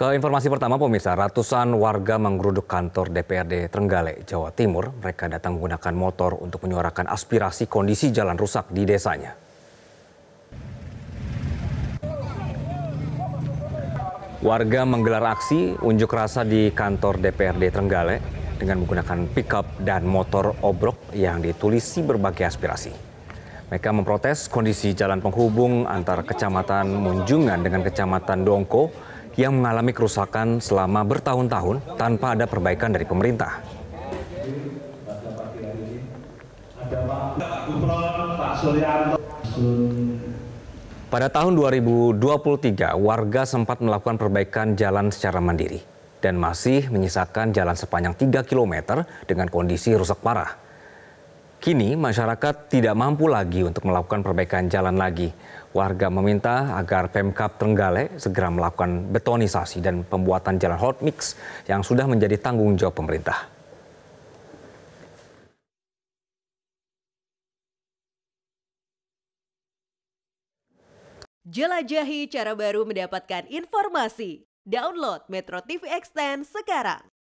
Ke informasi pertama pemirsa, ratusan warga menggeruduk kantor DPRD Trenggalek, Jawa Timur. Mereka datang menggunakan motor untuk menyuarakan aspirasi kondisi jalan rusak di desanya. Warga menggelar aksi unjuk rasa di kantor DPRD Trenggalek dengan menggunakan pickup dan motor obrok yang ditulisi berbagai aspirasi. Mereka memprotes kondisi jalan penghubung antar kecamatan Munjungan dengan kecamatan Dongko yang mengalami kerusakan selama bertahun-tahun tanpa ada perbaikan dari pemerintah. Pada tahun 2023, warga sempat melakukan perbaikan jalan secara mandiri dan masih menyisakan jalan sepanjang 3 km dengan kondisi rusak parah. Kini masyarakat tidak mampu lagi untuk melakukan perbaikan jalan lagi. Warga meminta agar Pemkap Trenggale segera melakukan betonisasi dan pembuatan jalan hot mix yang sudah menjadi tanggung jawab pemerintah. Jelajahi cara baru mendapatkan informasi. Download Metro TV Extend sekarang.